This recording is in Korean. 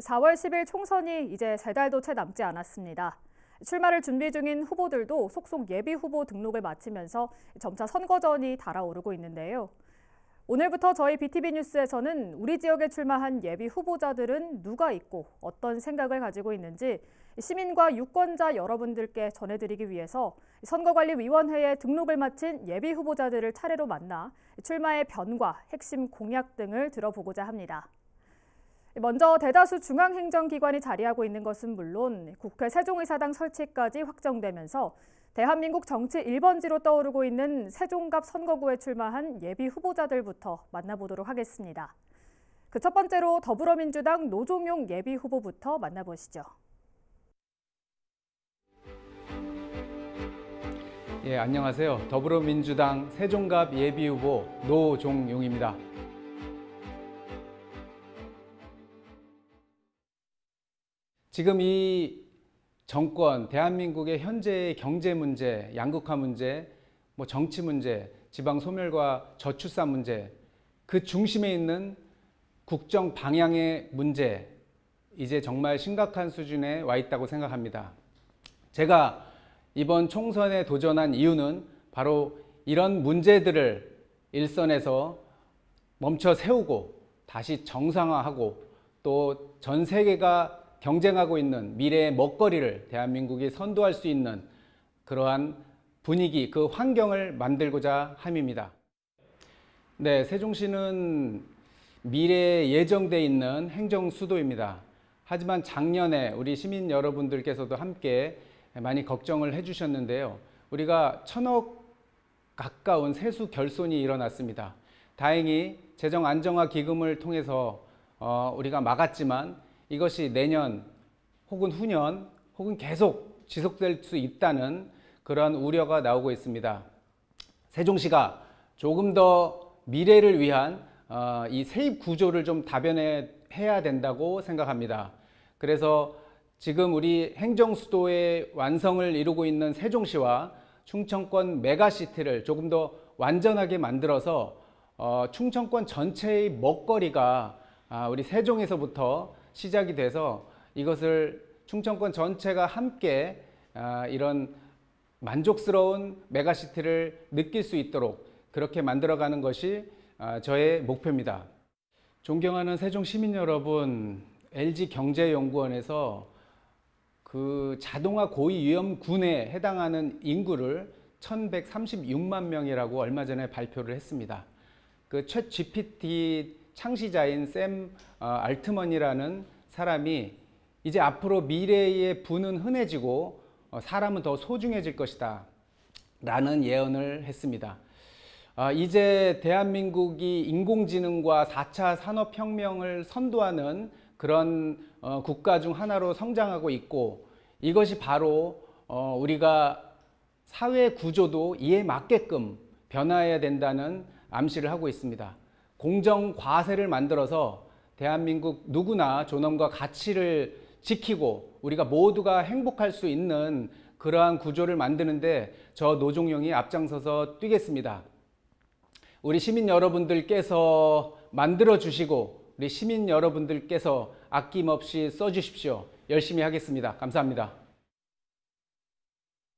4월 10일 총선이 이제 세 달도 채 남지 않았습니다. 출마를 준비 중인 후보들도 속속 예비 후보 등록을 마치면서 점차 선거전이 달아오르고 있는데요. 오늘부터 저희 BTV 뉴스에서는 우리 지역에 출마한 예비 후보자들은 누가 있고 어떤 생각을 가지고 있는지 시민과 유권자 여러분들께 전해드리기 위해서 선거관리위원회에 등록을 마친 예비 후보자들을 차례로 만나 출마의 변과 핵심 공약 등을 들어보고자 합니다. 먼저 대다수 중앙행정기관이 자리하고 있는 것은 물론 국회 세종의사당 설치까지 확정되면서 대한민국 정치 1번지로 떠오르고 있는 세종갑 선거구에 출마한 예비 후보자들부터 만나보도록 하겠습니다. 그 첫 번째로 더불어민주당 노종용 예비 후보부터 만나보시죠. 예, 안녕하세요. 더불어민주당 세종갑 예비 후보 노종용입니다. 지금 이 정권, 대한민국의 현재의 경제 문제, 양극화 문제, 뭐 정치 문제, 지방 소멸과 저출산 문제, 그 중심에 있는 국정 방향의 문제, 이제 정말 심각한 수준에 와 있다고 생각합니다. 제가 이번 총선에 도전한 이유는 바로 이런 문제들을 일선에서 멈춰 세우고 다시 정상화하고 또 전 세계가 경쟁하고 있는 미래의 먹거리를 대한민국이 선도할 수 있는 그러한 분위기, 그 환경을 만들고자 함입니다. 네, 세종시는 미래에 예정돼 있는 행정 수도입니다. 하지만 작년에 우리 시민 여러분들께서도 함께 많이 걱정을 해주셨는데요. 우리가 천억 가까운 세수 결손이 일어났습니다. 다행히 재정 안정화 기금을 통해서 어, 우리가 막았지만 이것이 내년 혹은 후년 혹은 계속 지속될 수 있다는 그런 우려가 나오고 있습니다. 세종시가 조금 더 미래를 위한 어, 이 세입 구조를 좀 다변해 야 된다고 생각합니다. 그래서 지금 우리 행정 수도의 완성을 이루고 있는 세종시와 충청권 메가시티를 조금 더 완전하게 만들어서 어, 충청권 전체의 먹거리가 아, 우리 세종에서부터 시작이 돼서 이것을 충청권 전체가 함께 아, 이런 만족스러운 메가시티를 느낄 수 있도록 그렇게 만들어가는 것이 아, 저의 목표입니다. 존경하는 세종 시민 여러분, LG 경제연구원에서 그 자동화 고위 위험군에 해당하는 인구를 1136만 명이라고 얼마 전에 발표를 했습니다. 그챗 GPT 창시자인 샘 어, 알트먼이라는 사람이 이제 앞으로 미래의 부는 흔해지고 어, 사람은 더 소중해질 것이다 라는 예언을 했습니다. 아, 이제 대한민국이 인공지능과 4차 산업혁명을 선도하는 그런 어, 국가 중 하나로 성장하고 있고 이것이 바로 우리가 사회 구조도 이에 맞게끔 변화해야 된다는 암시를 하고 있습니다. 공정 과세를 만들어서 대한민국 누구나 존엄과 가치를 지키고 우리가 모두가 행복할 수 있는 그러한 구조를 만드는데 저 노종용이 앞장서서 뛰겠습니다. 우리 시민 여러분들께서 만들어 주시고 우리 시민 여러분들께서 아낌없이 써 주십시오. 열심히 하겠습니다. 감사합니다.